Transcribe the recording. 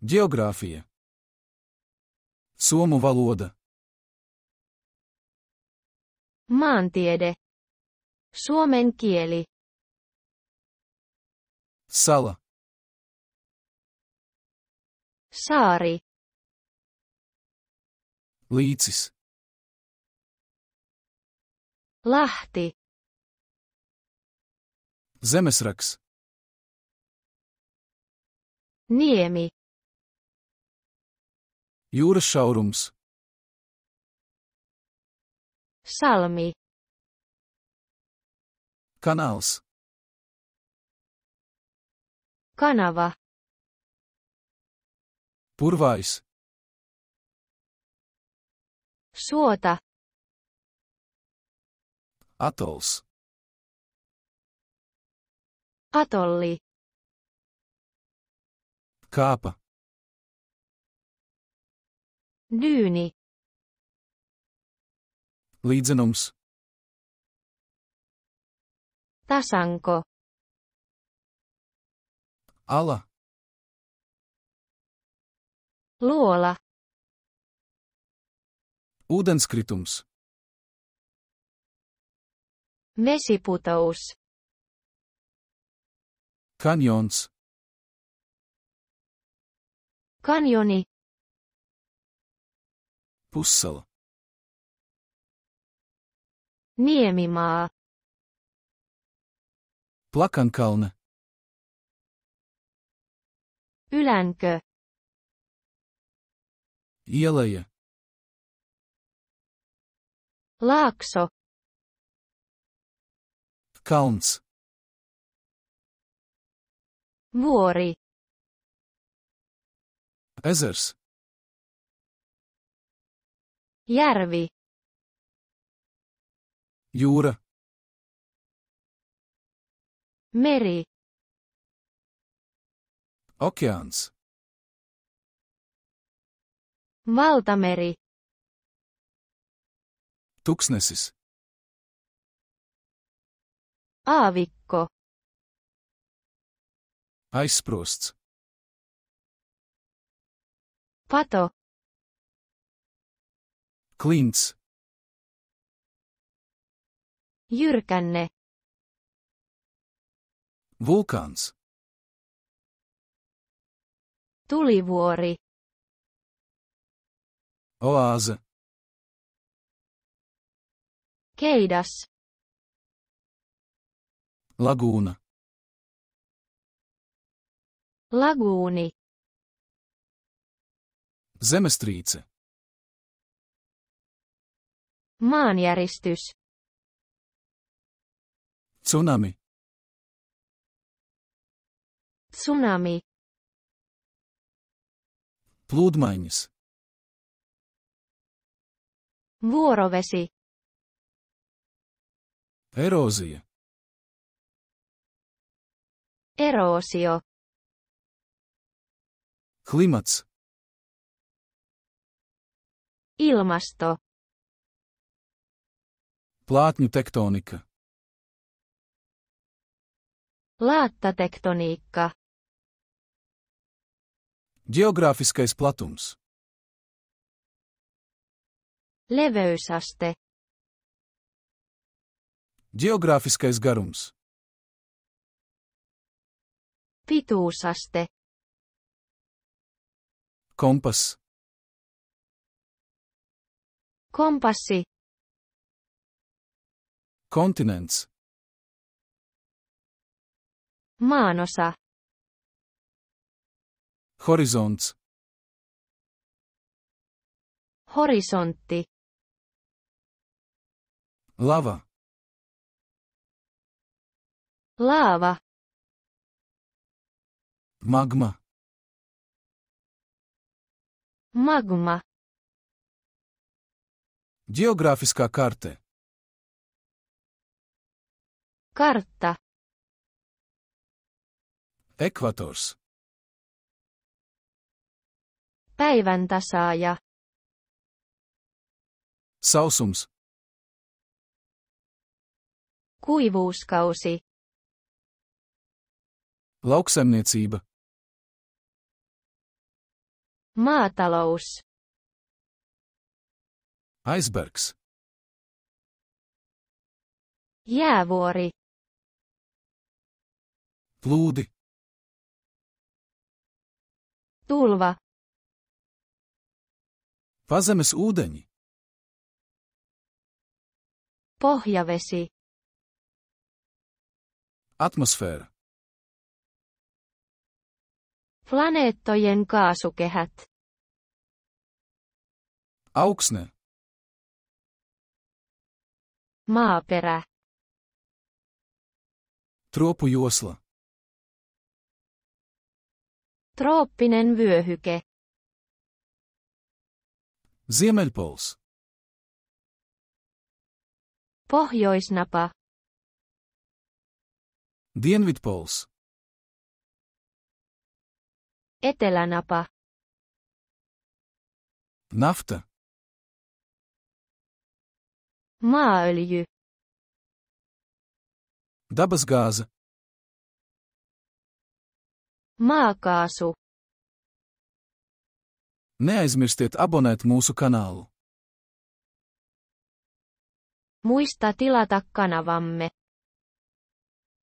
Географія Сому валода. Maantiede. Suomen kieli. Sala. Saari. Liitsis. Lahti. Zemesraks. Niemi. Jūras Saurums. Salmi. Kanāls. Kanava. Purvais. Suota. Atols. Atolli. Kaapa. Dyyni. Līdzenums. Tasanko. Ala. Luola. Uudenskritums. Vesiputous. Kanjons. Kanjoni. Pussala. Niemimaa. Plakankalna. Ylänkö. Ielaja. Laakso. Kalns. Vuori. Ezers. Järvi. Juure. Meri. Okeans. Valtameri. Tuksnesis. Aavikko. Aisprosts. Pato. Klints. Jyrkänne. Vulkans. Tulivuori. Oase. Keidas. laguna, Laguuni. zemestriitse. Maanjäristys. Tsunami. Tsunami. Plūdmaiņas. Vuorovesi. Erosija. Eroosio. Klimats. Ilmasto. Plātņu tektonika Laattatektoniikka Geografiskais platums Leveysaste Geografiskais garums Pituusaste Kompass Kompassi Continents. Maanosa. Horizonts. Horisontti. Lava. Laava. Magma. Magma. Geogrāfiskā karte. Kartta. Ekvators. Päivän tasaaja. Sausums. Kuivuuskausi. Lauksaimniecība. Maatalous. icebergs, Jäävuori. Luudi. Tulva. Pazemes ūdeņi. Pohjavesi. Atmosfēra. Planeettojen kaasukehät. Auksne. Maaperä. Tropu Trooppinen vyöhyke. Zemelpols. Pohjoisnapa. Dienvidpols. Etelänapa. Nafta. Maaöljy. Dabasgāze. Maakaasu. Neaizmirstiet abonēt mūsu kanālu. Muista tilata kanavamme.